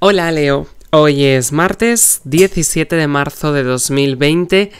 Hola Leo, hoy es martes 17 de marzo de 2020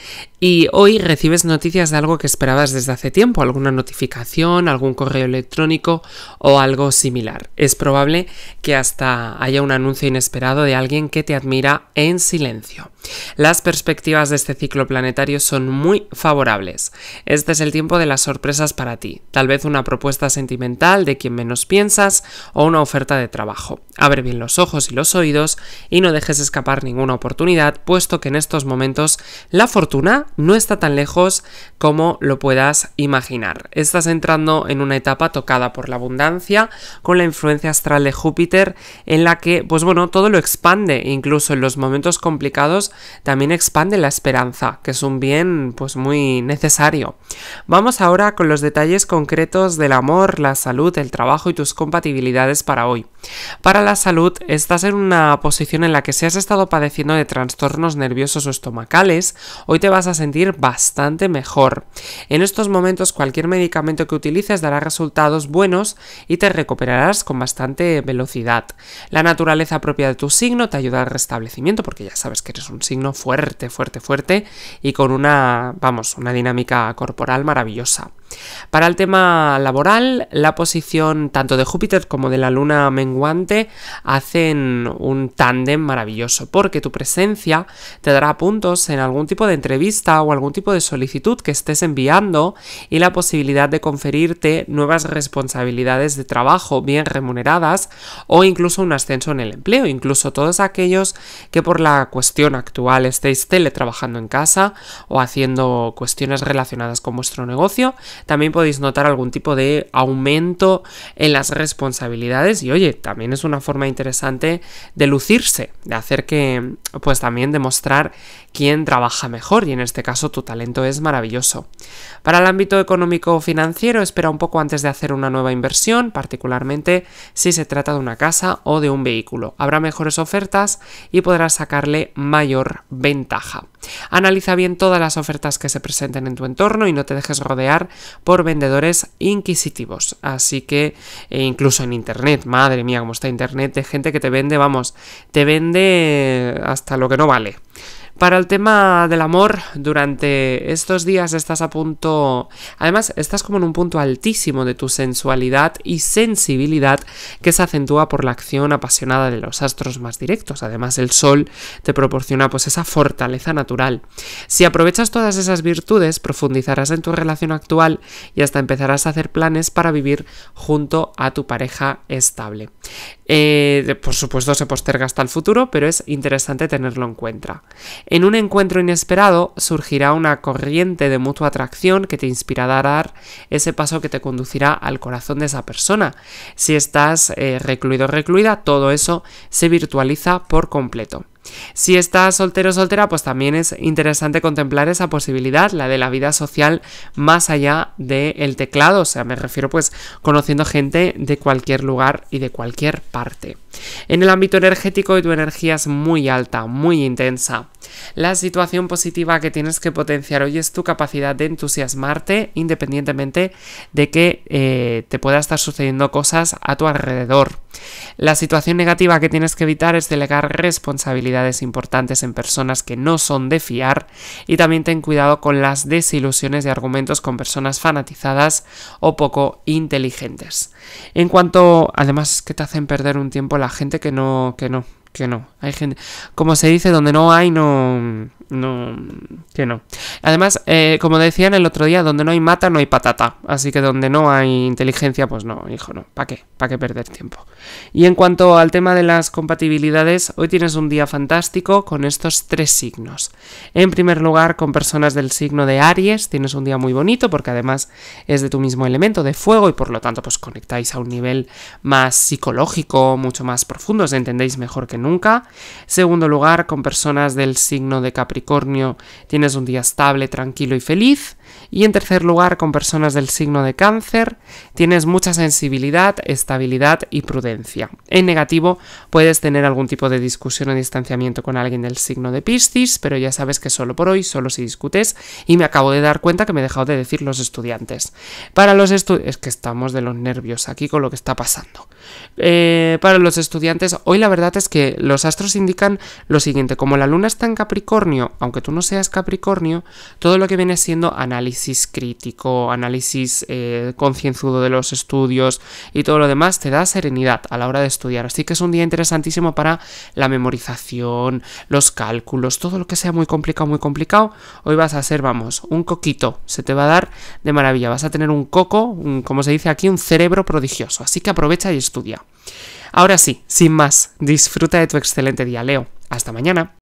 y hoy recibes noticias de algo que esperabas desde hace tiempo, alguna notificación, algún correo electrónico o algo similar. Es probable que hasta haya un anuncio inesperado de alguien que te admira en silencio. Las perspectivas de este ciclo planetario son muy favorables. Este es el tiempo de las sorpresas para ti, tal vez una propuesta sentimental de quien menos piensas o una oferta de trabajo. Abre bien los ojos y los oídos y no dejes escapar ninguna oportunidad, puesto que en estos momentos la fortuna no está tan lejos como lo puedas imaginar. Estás entrando en una etapa tocada por la abundancia, con la influencia astral de Júpiter, en la que, pues bueno, todo lo expande, incluso en los momentos complicados también expande la esperanza, que es un bien pues muy necesario. Vamos ahora con los detalles concretos del amor, la salud, el trabajo y tus compatibilidades para hoy. Para la salud, estás en una posición en la que si has estado padeciendo de trastornos nerviosos o estomacales, hoy te vas a sentir bastante mejor. En estos momentos cualquier medicamento que utilices dará resultados buenos y te recuperarás con bastante velocidad. La naturaleza propia de tu signo te ayuda al restablecimiento porque ya sabes que eres un signo fuerte, fuerte, fuerte y con una, vamos, una dinámica corporal maravillosa. Para el tema laboral, la posición tanto de Júpiter como de la luna menguante hacen un tándem maravilloso, porque tu presencia te dará puntos en algún tipo de entrevista o algún tipo de solicitud que estés enviando y la posibilidad de conferirte nuevas responsabilidades de trabajo bien remuneradas o incluso un ascenso en el empleo, incluso todos aquellos que por la cuestión actual estéis teletrabajando en casa o haciendo cuestiones relacionadas con vuestro negocio, también podéis notar algún tipo de aumento en las responsabilidades y oye, también es una forma interesante de lucirse, de hacer que, pues también demostrar quién trabaja mejor y en este caso tu talento es maravilloso. Para el ámbito económico financiero, espera un poco antes de hacer una nueva inversión, particularmente si se trata de una casa o de un vehículo. Habrá mejores ofertas y podrás sacarle mayor ventaja. Analiza bien todas las ofertas que se presenten en tu entorno y no te dejes rodear por vendedores inquisitivos. Así que e incluso en Internet, madre mía, cómo está Internet, de gente que te vende, vamos, te vende hasta lo que no vale. Para el tema del amor, durante estos días estás a punto, además estás como en un punto altísimo de tu sensualidad y sensibilidad que se acentúa por la acción apasionada de los astros más directos. Además el sol te proporciona pues esa fortaleza natural. Si aprovechas todas esas virtudes, profundizarás en tu relación actual y hasta empezarás a hacer planes para vivir junto a tu pareja estable. Eh, por supuesto se posterga hasta el futuro, pero es interesante tenerlo en cuenta. En un encuentro inesperado surgirá una corriente de mutua atracción que te inspirará a dar ese paso que te conducirá al corazón de esa persona. Si estás eh, recluido o recluida, todo eso se virtualiza por completo. Si estás soltero o soltera, pues también es interesante contemplar esa posibilidad, la de la vida social más allá del teclado, o sea, me refiero pues conociendo gente de cualquier lugar y de cualquier parte. En el ámbito energético tu energía es muy alta, muy intensa. La situación positiva que tienes que potenciar hoy es tu capacidad de entusiasmarte independientemente de que eh, te pueda estar sucediendo cosas a tu alrededor. La situación negativa que tienes que evitar es delegar responsabilidad importantes en personas que no son de fiar y también ten cuidado con las desilusiones de argumentos con personas fanatizadas o poco inteligentes. En cuanto, además que te hacen perder un tiempo la gente que no, que no, que no. Hay gente, como se dice, donde no hay no no, que no. Además, eh, como decían el otro día, donde no hay mata, no hay patata. Así que donde no hay inteligencia, pues no, hijo, no. ¿Para qué? ¿Para qué perder tiempo? Y en cuanto al tema de las compatibilidades, hoy tienes un día fantástico con estos tres signos. En primer lugar, con personas del signo de Aries, tienes un día muy bonito porque además es de tu mismo elemento, de fuego, y por lo tanto, pues conectáis a un nivel más psicológico, mucho más profundo, os entendéis mejor que nunca. Segundo lugar, con personas del signo de Capricornio tienes un día estable, tranquilo y feliz. Y en tercer lugar, con personas del signo de cáncer, tienes mucha sensibilidad, estabilidad y prudencia. En negativo, puedes tener algún tipo de discusión o distanciamiento con alguien del signo de Piscis, pero ya sabes que solo por hoy, solo si discutes, y me acabo de dar cuenta que me he dejado de decir los estudiantes. Para los estudiantes, es que estamos de los nervios aquí con lo que está pasando. Eh, para los estudiantes, hoy la verdad es que los astros indican lo siguiente, como la luna está en Capricornio, aunque tú no seas Capricornio, todo lo que viene siendo análisis análisis crítico, análisis eh, concienzudo de los estudios y todo lo demás, te da serenidad a la hora de estudiar. Así que es un día interesantísimo para la memorización, los cálculos, todo lo que sea muy complicado, muy complicado. Hoy vas a ser, vamos, un coquito. Se te va a dar de maravilla. Vas a tener un coco, como se dice aquí, un cerebro prodigioso. Así que aprovecha y estudia. Ahora sí, sin más, disfruta de tu excelente día, Leo. Hasta mañana.